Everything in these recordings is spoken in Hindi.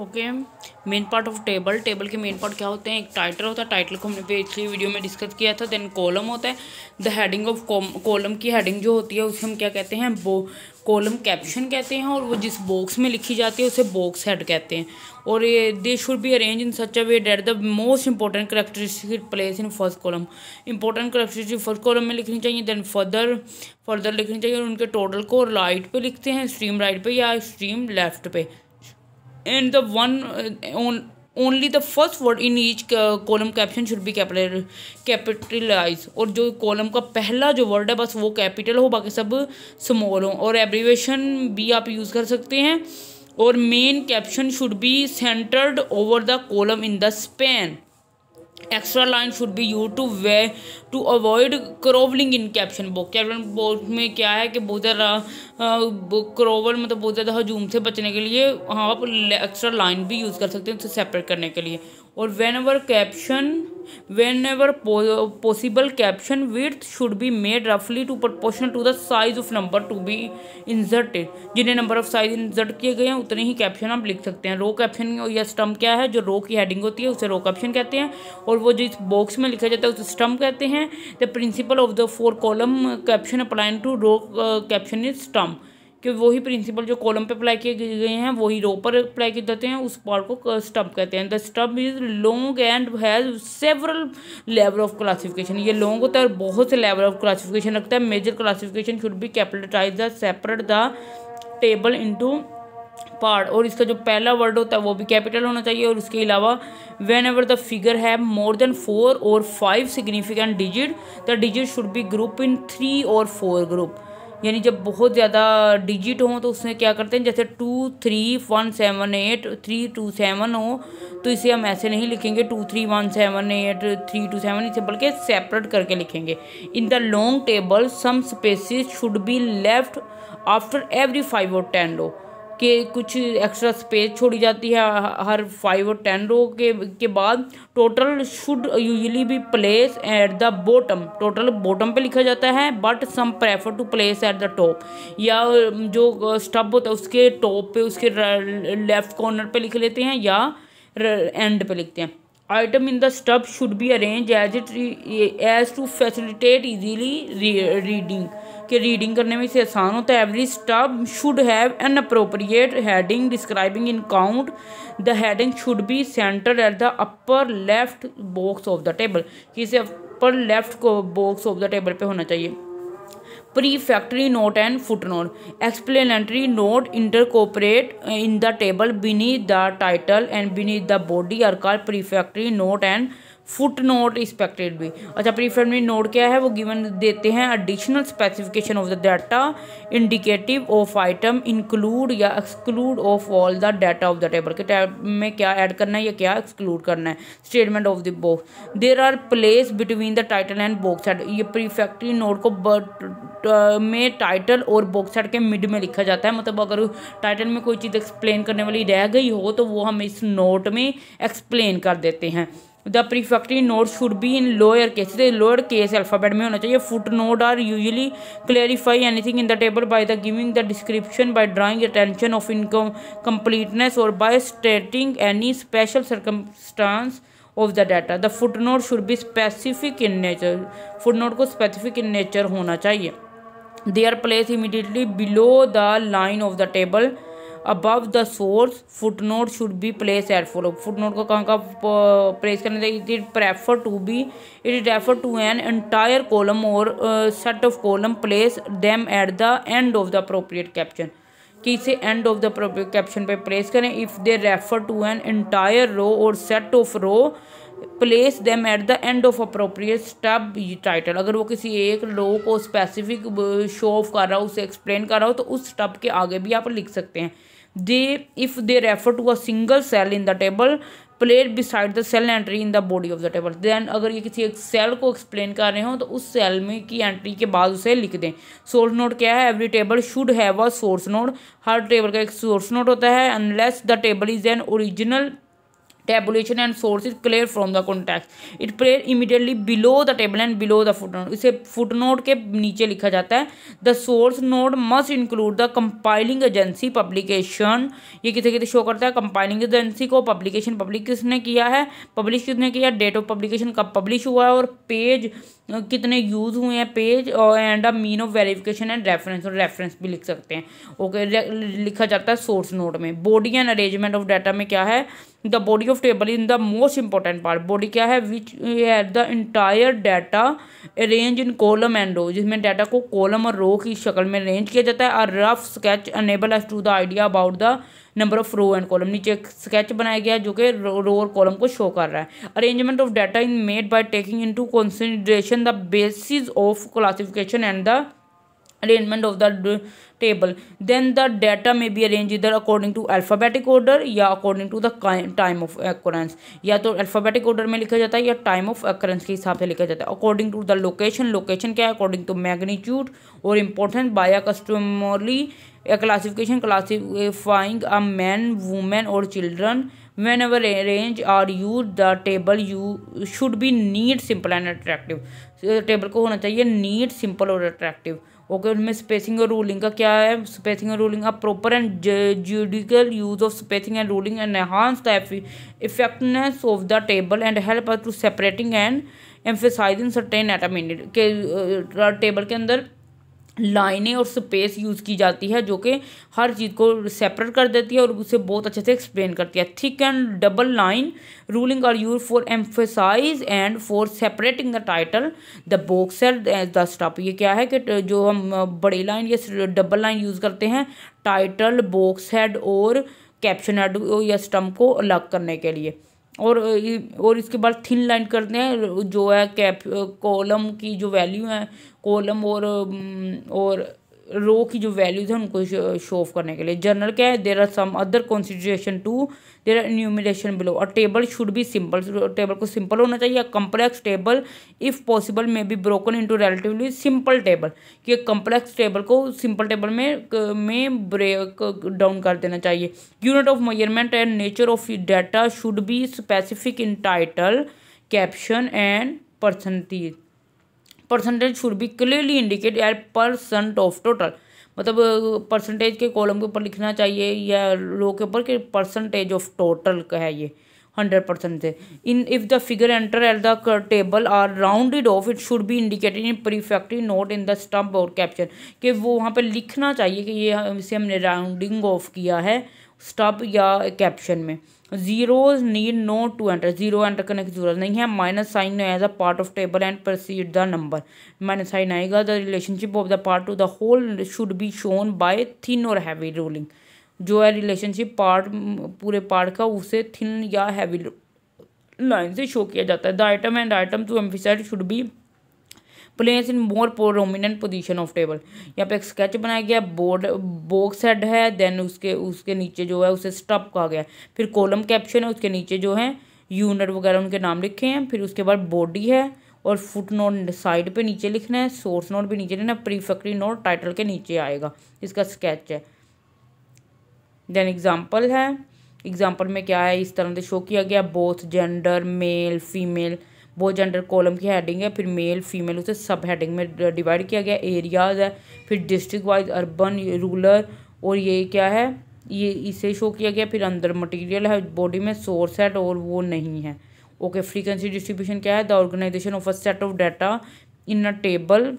okay main part of table table के मेन पार्ट क्या होते हैं एक टाइटल होता है टाइटल को हमने पिछली वीडियो में डिस्कस किया था देन कॉलम होता है द हेडिंग ऑफ कॉलम की हेडिंग जो होती है उसे हम क्या कहते हैं बो कॉलम कैप्शन कहते हैं और वो जिस बॉक्स में लिखी जाती है उसे बॉक्स हेड कहते हैं और ये they should be arrange in such a way that the most important characteristic place in first column important characteristic first column में लिखनी चाहिए देन फर्दर फर्दर लिखनी चाहिए और उनके टोटल को राइट पे लिखते हैं स्ट्रीम राइट पे या स्ट्रीम लेफ्ट पे in the one only the first word in each column caption should be capital capitalize और जो कॉलम का पहला जो वर्ड है बस वो कैपिटल हो बाकी सब स्मॉल हो और एब्रीवेशन भी आप यूज़ कर सकते हैं और main caption should be centred over the column in the span extra line should be you to way to avoid crowding in caption book caption book में क्या है कि बहुत ज़्यादा क्रोवल मतलब बहुत ज़्यादा हजूम से बचने के लिए हाँ आप एक्स्ट्रा लाइन भी यूज़ कर सकते हैं उसे सेपरेट करने के लिए और whenever caption whenever possible caption with should be made रफली to proportion to the size of number to be inserted जिन्हें नंबर ऑफ साइज इंजर्ट किए गए हैं उतने ही कैप्शन आप लिख सकते हैं रो कैप्शन या स्टम्प क्या है जो रो की हेडिंग होती है उसे रो कैप्शन कहते हैं और वो जिस बॉक्स में लिखा जाता है उसे स्टम्प कहते हैं the principle of the four column caption applying to row caption is stump कि वही प्रिंसिपल जो कॉलम पे अप्लाई किए गए हैं वही रो पर अप्लाई किए जाते हैं उस पार्ट को स्टम्प कहते हैं the stump is long and has several level of classification ये लॉन्ग होता है और बहुत से लेवल ऑफ क्लासिफिकेशन रखता है major classification should be capitalise the separate the table into part और इसका जो पहला वर्ड होता है वो भी कैपिटल होना चाहिए और उसके अलावा वेन एवर द फिगर है मोर देन फोर और five significant digit the digit should be group in three और फोर ग्रुप यानी जब बहुत ज़्यादा डिजिट हो तो उसमें क्या करते हैं जैसे two three one seven eight three two seven हो तो इसे हम ऐसे नहीं लिखेंगे two three one seven eight three two seven इसे बल्कि सेपरेट करके लिखेंगे in the long table some spaces should be left after every five और टेन लो के कुछ एक्स्ट्रा स्पेस छोड़ी जाती है हर फाइव और टेन रो के के बाद total should usually be place at the bottom total bottom पे लिखा जाता है but some prefer to place at the top या जो स्टब होता है उसके टॉप पे उसके लेफ्ट कॉर्नर पे लिख लेते हैं या एंड पे लिखते हैं item in the stub should be arrange as it as to facilitate easily reading के रीडिंग करने में इसे आसान होता है every stub should have an appropriate heading describing in count the heading should be centre at the upper left box of the table कि इसे अपर लेफ्ट को बॉक्स ऑफ द टेबल पे होना चाहिए prefatory note and footnote explanatory note intercorporate uh, in the table beneath the title and beneath the body are called prefatory note and foot note expected भी अच्छा प्रीफेमरी नोट क्या है वो गिवन देते हैं additional specification of the data indicative of item include या exclude of all the data of the table के टैब में क्या ऐड करना है या क्या एक्सक्लूड करना है statement of the box there are place between the title and box head ये प्रीफेक्टरी नोट को uh, में टाइटल और बॉक्स हेड के मिड में लिखा जाता है मतलब अगर टाइटल में कोई चीज़ एक्सप्लेन करने वाली रह गई हो तो वो हम इस नोट में एक्सप्लेन कर देते हैं the prefatory note should be in lower case lower case alphabet में होना चाहिए foot note are usually clarify anything in the table by the giving the description by drawing attention of income completeness और by stating any special circumstance of the data the foot note should be specific in nature foot note को स्पेसिफिक इन नेचर होना चाहिए they are place immediately below the line of the table above the source foot note should be place at follow foot note को कहाँ कहाँ प्लेस करना चाहिए it is prefer to be it refer to an entire column और set of column place them at the end of the appropriate caption कि इसे end of the appropriate caption पे प्लेस करें if they refer to an entire row और set of row place them at the end of appropriate stub title अगर वो किसी एक रो को स्पेसिफिक शो ऑफ कर रहा हो उसे एक्सप्लेन कर रहा हो तो उस स्टब के आगे भी आप लिख सकते हैं they if they refer to a single cell in the table place beside the cell entry in the body of the table then अगर ये किसी एक सेल को एक्सप्लेन कर रहे हो तो उस सेल में की एंट्री के बाद उसे लिख दें सोर्स नोट क्या है every table should have a source note हर टेबल का एक सोर्स नोट होता है unless the table is an original tabulation and source is clear from the context it placed immediately below the table and below the foot note इसे फुट नोट के नीचे लिखा जाता है the source note must include the compiling agency publication ये किसे किसे शो करता है कंपाइलिंग एजेंसी को पब्लिकेशन पब्लिक किसने किया है पब्लिश किसने किया डेट ऑफ पब्लिकेशन कब पब्लिश हुआ है और पेज कितने यूज़ हुए हैं पेज और and a mean of verification and reference और रेफरेंस भी लिख सकते हैं ओके लिखा जाता है सोर्स नोट में body and arrangement of data में क्या है the body of table in the most important part body क्या है विच है the entire data arrange in column and row जिसमें डाटा को कॉलम और रो की शक्ल में अरेंज किया जाता है और rough sketch enable us to the idea about the number of row and column नीचे एक स्केच बनाया गया जो कि रो और कॉलम को शो कर रहा है arrangement of data in made by taking into the basis of classification and the arrangement of the table then the data may be arrange इधर अकॉर्डिंग टू अल्फाबेटिक ऑर्डर या according to the time of occurrence या तो अल्फाबेटिक ऑर्डर में लिखा जाता है या टाइम ऑफ एक्रेंस के हिसाब से लिखा जाता है according to the location location क्या है अकॉर्डिंग टू मैग्नीट्यूड और important by a customarily classification classifying a man women और children whenever arrange are you the table you should be need simple and attractive table को होना चाहिए नीड सिंपल और अट्रैक्टिव ओके उनमें स्पेसिंग और रूलिंग का क्या है स्पेसिंग और रूलिंग अब proper and judicial use of spacing and ruling and enhance the इफेक्टनेस of the table and help to separating and emphasising certain item के टेबल के अंदर लाइनें और स्पेस यूज़ की जाती है जो कि हर चीज़ को सेपरेट कर देती है और उसे बहुत अच्छे से एक्सप्लेन करती है thick and double line ruling are use for emphasise and for separating the title the boxhead the stub ये क्या है कि जो हम बड़ी लाइन या डबल लाइन यूज़ करते हैं टाइटल बॉक्स हेड और कैप्शन हेड या स्टम्प को अलग करने के लिए और और इसके बाद थिन लाइन करते हैं जो है कैप कॉलम की जो वैल्यू है कॉलम और और रो की जो वैल्यूज है उनको शो ऑफ करने के लिए जनरल क्या है there are some other constitution to there are numeration below और table should be simple table को सिंपल होना चाहिए या complex table if possible may be broken into relatively simple table कि कम्प्लेक्स टेबल को सिंपल टेबल में में ब्रेक डाउन कर देना चाहिए unit of measurement and nature of data should be specific in title caption and percentage percentage should be clearly indicate eight percent of total मतलब परसेंटेज के कॉलम के ऊपर लिखना चाहिए या लो के ऊपर कि परसेंटेज ऑफ टोटल का है ये हंड्रेड परसेंट से in if the figure enter at the table are rounded off it should be indicated in prefatory note in the stump और कैप्चर कि वो वहाँ पे लिखना चाहिए कि ये इसे हमने राउंडिंग ऑफ किया है स्टॉप या कैप्शन में zeros need no to enter zero enter करने की जरूरत नहीं है minus sign as a part of table and precede the number minus sign आएगा the relationship of the part to the whole should be shown by thin और हैवी रोलिंग जो है रिलेशनशिप पार्ट पूरे पार्ट का उसे थिन या हैवी लाइन से शो किया जाता है the item and item to emphasised should be place in more prominent position of table यहाँ पे एक स्केच बनाया गया बोर्ड बॉक्स हेड है देन उसके उसके नीचे जो है उसे स्टप कहा गया फिर कॉलम कैप्शन है उसके नीचे जो है यूनिट वगैरह उनके नाम लिखे हैं फिर उसके बाद बॉडी है और फुट नोट साइड पे नीचे लिखना है सोर्स नोट भी नीचे लिखना है प्रीफेक्ट्री नोट टाइटल के नीचे आएगा इसका स्केच है देन एग्जाम्पल है एग्जाम्पल में क्या है इस तरह से शो किया गया बोथ जेंडर मेल फीमेल वो जेंडर कॉलम की हेडिंग है फिर मेल फीमेल उसे सब हेडिंग में डिवाइड uh, किया गया एरियाज है फिर डिस्ट्रिक्ट वाइज अर्बन रूरल और ये क्या है ये इसे शो किया गया फिर अंदर मटेरियल है बॉडी में सोर्स है और वो नहीं है ओके फ्रीक्वेंसी डिस्ट्रीब्यूशन क्या है the organisation of a set of data in a table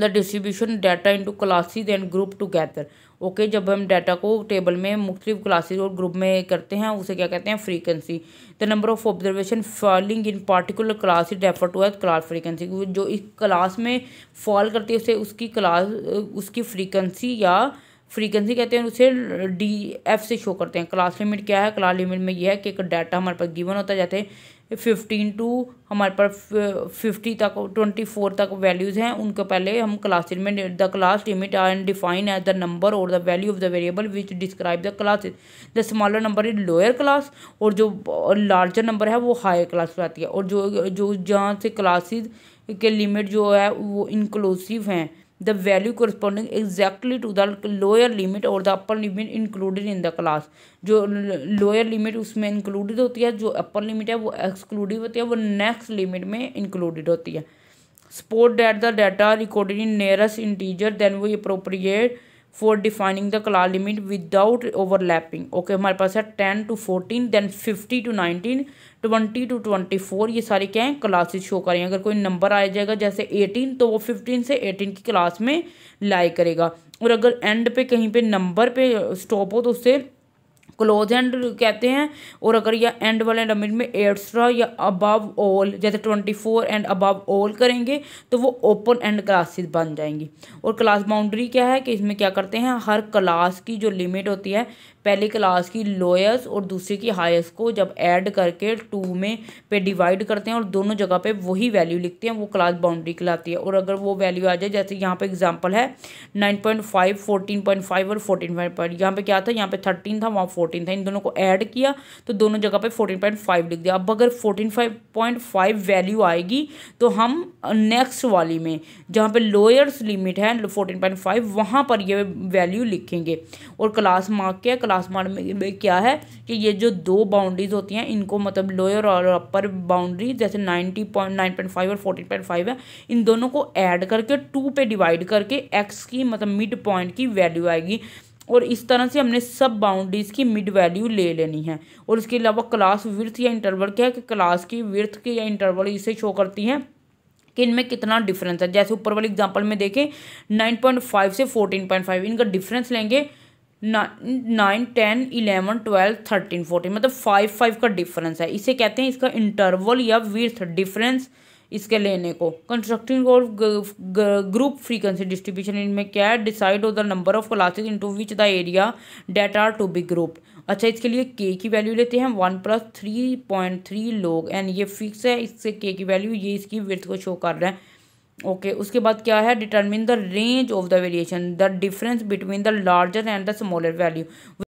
the distribution data into classes and group together okay जब हम डाटा को टेबल में मुख्तलिफ क्लासेज और ग्रुप में करते हैं उसे क्या कहते हैं frequency the number of observation falling in particular class is refer to as class frequency जो इस क्लास में फॉल करती है उसे उसकी क्लास उसकी फ्रीकेंसी या फ्रीकेंसी कहते हैं उसे डी एफ से शो करते हैं क्लास लिमिट क्या है क्लास लिमिट में यह है कि एक डाटा हमारे पास गिवन होता है जैसे फिफ्टीन टू हमारे पास फिफ्टी uh, तक ट्वेंटी फोर तक वैल्यूज़ हैं उनको पहले हम क्लासेज में the class limit are and define as the number और the value of the variable which describe the classes the smaller number is lower class और जो लार्जर uh, नंबर है वो हायर क्लास पर आती है और जो जो जहाँ से क्लासेज के लिमिट जो है वो इंक्लूसिव हैं the value corresponding exactly to the lower limit or the upper limit included in the class जो lower limit उसमें included होती है जो upper limit है वो excluded होती है वो next limit में included होती है support that the data recorded in nearest integer then we appropriate for defining the class limit without overlapping okay हमारे पास है ten to fourteen then fifteen to nineteen twenty to twenty four ये सारे क्या हैं क्लासेस शो करें अगर कोई नंबर आ जाएगा जैसे एटीन तो वो फिफ्टीन से एटीन की क्लास में लाई करेगा और अगर एंड पे कहीं पे नंबर पे स्टॉप हो तो उससे क्लोज एंड कहते हैं और अगर या एंड वाले डमिट में एट्सट्रा या अबव ऑल जैसे twenty four and above all करेंगे तो वो ओपन एंड क्लासेस बन जाएंगी और क्लास बाउंड्री क्या है कि इसमें क्या करते हैं हर क्लास की जो लिमिट होती है पहली क्लास की लोएस्ट और दूसरी की हाइस्ट को जब ऐड करके टू में पे डिवाइड करते हैं और दोनों जगह पे वही वैल्यू लिखते हैं वो क्लास बाउंड्री कहलाती है और अगर वो वैल्यू आ जाए जैसे यहाँ पे एग्जांपल है nine point five fourteen point five और फोर्टीन पॉइंट फाइव यहाँ पर क्या था यहाँ पे थर्टीन था वहाँ फोर्टीन था इन दोनों को ऐड किया तो दोनों जगह पर फोर्टीन पॉइंट फाइव लिख दिया अब अगर fourteen five point five value आएगी तो हम नेक्स्ट वाली में जहाँ पर लोअर्स लिमिट है फोर्टीन पॉइंट फाइव वहाँ पर ये वैल्यू लिखेंगे और क्लास मार्क क्या क्लास वन में क्या है कि ये जो दो बाउंड्रीज होती हैं इनको मतलब लोअर और अपर बाउंड्री जैसे ninety point nine point five और फोर्टीन पॉइंट फाइव है इन दोनों को ऐड करके टू पे डिवाइड करके एक्स की मतलब मिड पॉइंट की वैल्यू आएगी और इस तरह से हमने सब बाउंड्रीज़ की मिड वैल्यू ले लेनी है और इसके अलावा क्लास विर्थ या इंटरवल क्या है कि क्लास की विर्थ की या इंटरवल इसे शो करती हैं कि इनमें कितना डिफरेंस है जैसे ऊपर वाले एग्जांपल में देखें 9.5 से 14.5 इनका डिफरेंस लेंगे nine ten eleven twelve thirteen fourteen मतलब फाइव फाइव का डिफरेंस है इसे कहते हैं इसका इंटरवल या विर्थ डिफरेंस इसके लेने को कंस्ट्रक्टिंग और ग्रुप फ्रीक्वेंसी डिस्ट्रीब्यूशन इनमें क्या है decide of the number of classes into which the area that are to be group अच्छा इसके लिए के की वैल्यू लेते हैं one plus three point three लोग एंड ये फिक्स है इससे के की वैल्यू ये इसकी विर्थ को शो कर रहे हैं ओके okay, उसके बाद क्या है determine the range of the variation the difference between the larger and the smaller value